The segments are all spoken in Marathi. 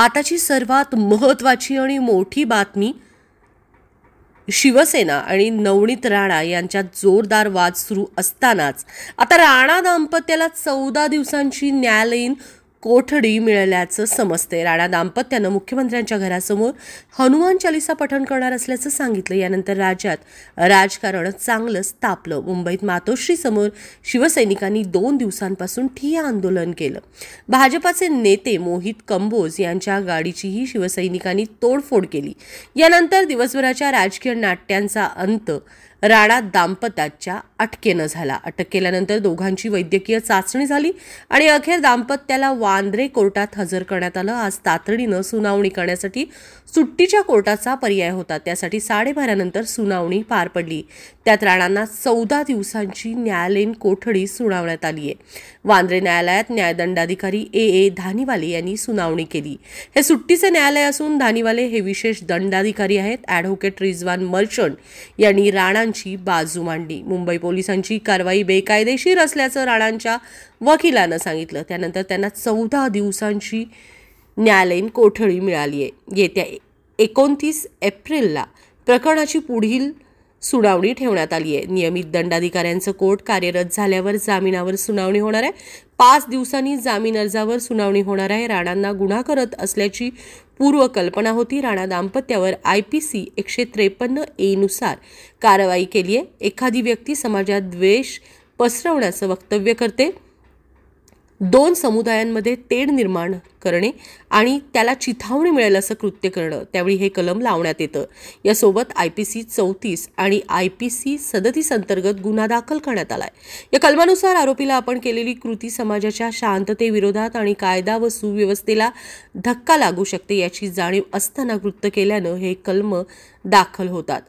आताची सर्वात महत्त्वाची आणि मोठी बातमी शिवसेना आणि नवनीत राणा यांच्यात जोरदार वाद सुरू असतानाच आता राणा दाम्पत्याला चौदा दिवसांची न्यायालयीन कोठडी मिळाल्याचं समजते राणा दाम्पत्यानं मुख्यमंत्र्यांच्या घरासमोर हनुमान चालिसा पठण करणार असल्याचं सांगितलं यानंतर राज्यात राजकारण चांगलंच तापलं मुंबईत मातोश्रीसमोर शिवसैनिकांनी दोन दिवसांपासून ठिय्या आंदोलन केलं भाजपाचे नेते मोहित कंबोज यांच्या गाडीचीही शिवसैनिकांनी तोडफोड केली यानंतर दिवसभराच्या राजकीय नाट्यांचा अंत राणा दाम्पत्याच्या अटकेनं झाला अटक केल्यानंतर दोघांची वैद्यकीय चाचणी झाली आणि अखेर दाम्पत्याला वांद्रे कोर्टात हजर करण्यात आलं आज तातडीनं सुनावणी करण्यासाठी सुट्टीच्या कोर्टाचा पर्याय होता त्यासाठी साडेबारानंतर सुनावणी पार पडली त्यात राणांना चौदा दिवसांची न्यायालयीन कोठडी सुनावण्यात आली आहे वांद्रे न्यायालयात न्यायदंडाधिकारी ए ए धानीवाले यांनी सुनावणी केली हे सुट्टीचे न्यायालय असून धानीवाले हे विशेष दंडाधिकारी आहेत ॲडव्होकेट रिजवान मर्चंट यांनी राणा पोलिसांची बाजू मांडली मुंबई पोलिसांची कारवाई बेकायदेशीर असल्याचं राणांच्या वकिलानं सांगितलं त्यानंतर त्यांना चौदा दिवसांची न्यायालयीन कोठडी मिळाली आहे येत्या एकोणतीस एप्रिलला प्रकरणाची पुढील सुनावणी ठेवण्यात आली आहे नियमित दंडाधिकाऱ्यांचं कोर्ट कार्यरत झाल्यावर जामिनावर सुनावणी होणार आहे पाच दिवसांनी जामीन अर्जावर सुनावणी होणार आहे राणांना गुन्हा करत असल्याची पूर्वकल्पना होती राणा दाम्पत्यावर आय पी सी एकशे त्रेपन्न एनुसार कारवाई केली आहे एखादी व्यक्ती समाजात द्वेष पसरवण्याचं वक्तव्य करते दोन समुदायांमध्ये तेढ निर्माण करणे आणि त्याला चिथावणी मिळेल असं कृत्य करणं त्यावेळी हे कलम लावण्यात येतं यासोबत आय पी सी चौतीस आणि आय पी सी सदतीस अंतर्गत गुन्हा दाखल करण्यात आलाय या कलमानुसार आरोपीला आपण केलेली कृती समाजाच्या शांततेविरोधात आणि कायदा व सुव्यवस्थेला धक्का लागू शकते याची जाणीव असताना कृत्य केल्यानं हे कलम दाखल होतात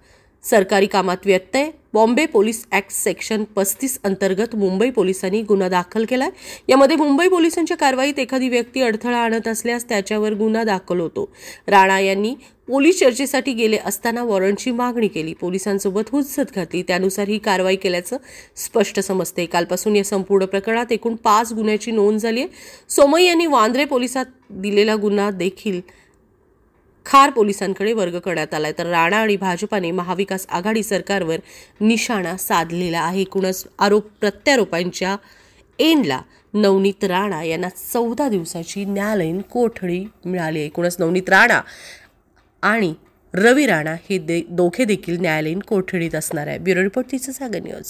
सरकारी कामात व्यत्यय बॉम्बे पोलीस ॲक्ट सेक्शन पस्तीस अंतर्गत मुंबई पोलिसांनी गुन्हा दाखल केलाय यामध्ये मुंबई पोलिसांच्या कारवाईत एखादी व्यक्ती अडथळा आणत असल्यास त्याच्यावर गुन्हा दाखल होतो राणा यांनी पोलीस चर्चेसाठी गेले असताना वॉरंटची मागणी केली पोलिसांसोबत हुज्जत घातली त्यानुसार ही कारवाई केल्याचं स्पष्ट समजते कालपासून या संपूर्ण प्रकरणात एकूण पाच गुन्ह्याची नोंद झाली आहे सोमई यांनी वांद्रे पोलिसात दिलेला गुन्हा देखील खार पोलिसांकडे वर्ग करण्यात आलाय तर राणा आणि भाजपाने महाविकास आघाडी सरकारवर निशाणा साधलेला आहे एकूणच आरोप प्रत्यारोपांच्या एनला नवनीत राणा यांना चौदा दिवसाची न्यायालयीन कोठडी मिळाली आहे एकूणच नवनीत राणा आणि रवी राणा हे दे दोघे देखील न्यायालयीन कोठडीत असणार आहे ब्युरो रिपोर्ट तिचं सागर न्यूज